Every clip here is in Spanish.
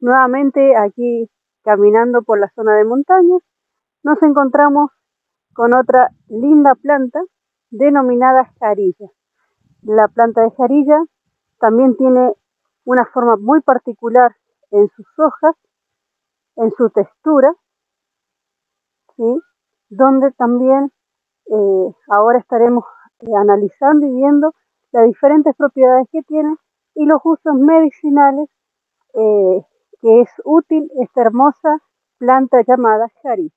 Nuevamente aquí caminando por la zona de montañas nos encontramos con otra linda planta denominada jarilla. La planta de jarilla también tiene una forma muy particular en sus hojas, en su textura, donde también eh, ahora estaremos eh, analizando y viendo las diferentes propiedades que tiene y los usos medicinales eh, que es útil esta hermosa planta llamada jarilla.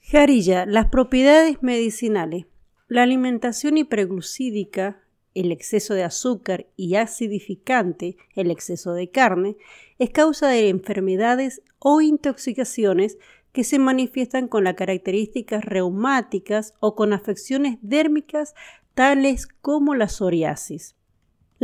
Jarilla, las propiedades medicinales. La alimentación hiperglucídica, el exceso de azúcar y acidificante, el exceso de carne, es causa de enfermedades o intoxicaciones que se manifiestan con las características reumáticas o con afecciones dérmicas tales como la psoriasis.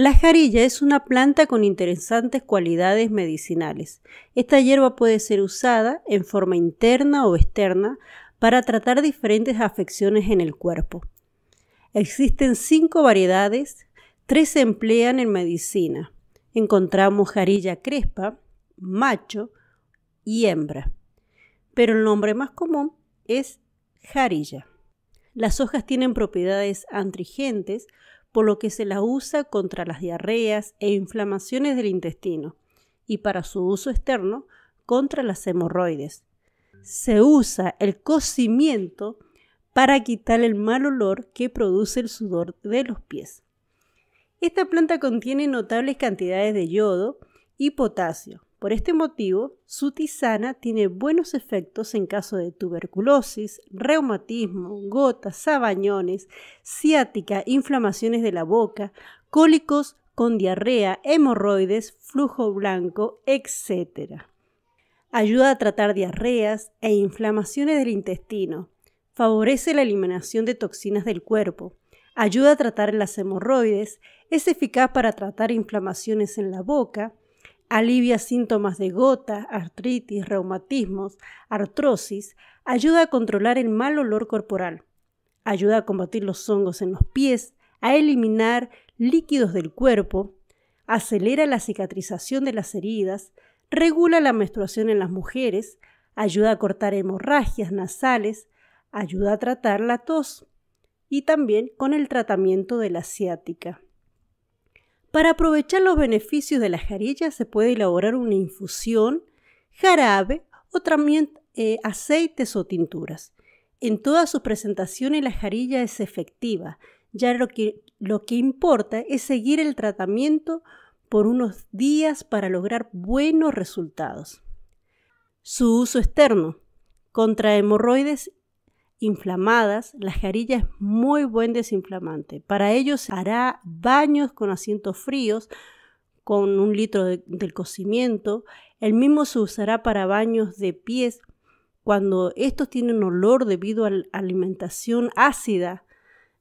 La jarilla es una planta con interesantes cualidades medicinales. Esta hierba puede ser usada en forma interna o externa para tratar diferentes afecciones en el cuerpo. Existen cinco variedades, tres se emplean en medicina. Encontramos jarilla crespa, macho y hembra. Pero el nombre más común es jarilla. Las hojas tienen propiedades antrigentes, por lo que se la usa contra las diarreas e inflamaciones del intestino y para su uso externo contra las hemorroides. Se usa el cocimiento para quitar el mal olor que produce el sudor de los pies. Esta planta contiene notables cantidades de yodo y potasio, por este motivo, su tisana tiene buenos efectos en caso de tuberculosis, reumatismo, gotas, sabañones, ciática, inflamaciones de la boca, cólicos con diarrea, hemorroides, flujo blanco, etc. Ayuda a tratar diarreas e inflamaciones del intestino. Favorece la eliminación de toxinas del cuerpo. Ayuda a tratar las hemorroides. Es eficaz para tratar inflamaciones en la boca, alivia síntomas de gota, artritis, reumatismos, artrosis, ayuda a controlar el mal olor corporal, ayuda a combatir los hongos en los pies, a eliminar líquidos del cuerpo, acelera la cicatrización de las heridas, regula la menstruación en las mujeres, ayuda a cortar hemorragias nasales, ayuda a tratar la tos y también con el tratamiento de la ciática. Para aprovechar los beneficios de la jarilla se puede elaborar una infusión, jarabe o también eh, aceites o tinturas. En todas sus presentaciones la jarilla es efectiva, ya lo que, lo que importa es seguir el tratamiento por unos días para lograr buenos resultados. Su uso externo contra hemorroides inflamadas, la jarilla es muy buen desinflamante. Para ello se hará baños con asientos fríos, con un litro del cocimiento. El mismo se usará para baños de pies cuando estos tienen olor debido a la alimentación ácida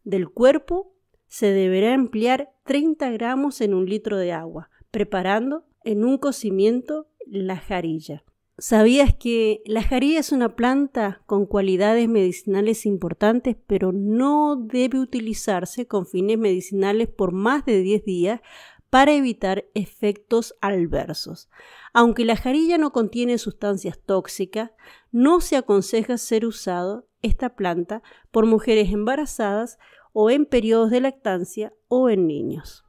del cuerpo. Se deberá emplear 30 gramos en un litro de agua, preparando en un cocimiento la jarilla. ¿Sabías que la jarilla es una planta con cualidades medicinales importantes, pero no debe utilizarse con fines medicinales por más de 10 días para evitar efectos adversos? Aunque la jarilla no contiene sustancias tóxicas, no se aconseja ser usado esta planta por mujeres embarazadas o en periodos de lactancia o en niños.